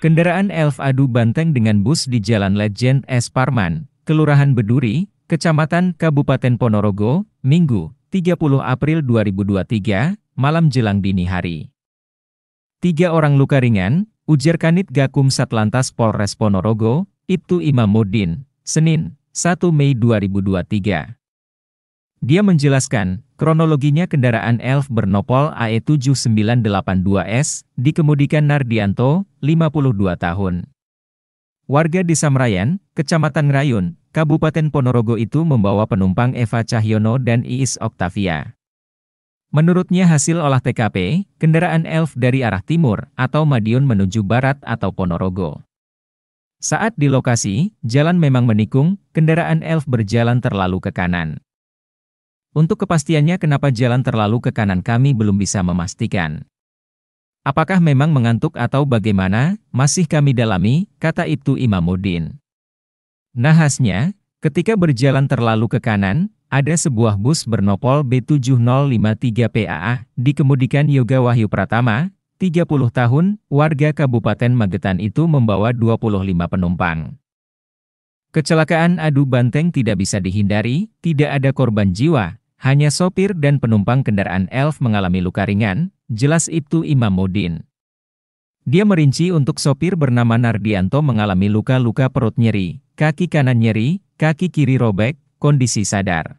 Kendaraan Elf adu banteng dengan bus di Jalan Legend S. Parman, Kelurahan Beduri, Kecamatan Kabupaten Ponorogo, Minggu, 30 April 2023, malam jelang dini hari. Tiga orang luka ringan, ujar Kanit Gakum Satlantas Polres Ponorogo, Ibtu Imamuddin, Senin, 1 Mei 2023. Dia menjelaskan, kronologinya kendaraan ELF bernopol AE7982S dikemudikan Nardianto, 52 tahun. Warga Desa Merayan, Kecamatan Rayun, Kabupaten Ponorogo itu membawa penumpang Eva Cahyono dan Iis Oktavia. Menurutnya hasil olah TKP, kendaraan ELF dari arah timur atau Madiun menuju barat atau Ponorogo. Saat di lokasi, jalan memang menikung, kendaraan ELF berjalan terlalu ke kanan. Untuk kepastiannya kenapa jalan terlalu ke kanan kami belum bisa memastikan. Apakah memang mengantuk atau bagaimana, masih kami dalami, kata Ibtu Imamuddin. Nahasnya, ketika berjalan terlalu ke kanan, ada sebuah bus bernopol B7053PAA, dikemudikan Yoga Wahyu Pratama, 30 tahun, warga Kabupaten Magetan itu membawa 25 penumpang. Kecelakaan adu banteng tidak bisa dihindari, tidak ada korban jiwa, hanya sopir dan penumpang kendaraan elf mengalami luka ringan, jelas itu Modin. Dia merinci untuk sopir bernama Nardianto mengalami luka-luka perut nyeri, kaki kanan nyeri, kaki kiri robek, kondisi sadar.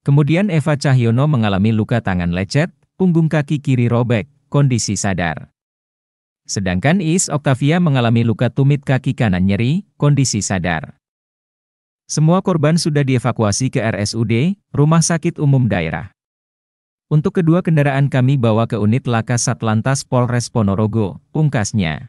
Kemudian Eva Cahyono mengalami luka tangan lecet, punggung kaki kiri robek, kondisi sadar. Sedangkan Is Octavia mengalami luka tumit kaki kanan nyeri, kondisi sadar. Semua korban sudah dievakuasi ke RSUD, Rumah Sakit Umum Daerah. Untuk kedua kendaraan kami bawa ke unit Laka Satlantas Polres Ponorogo, pungkasnya.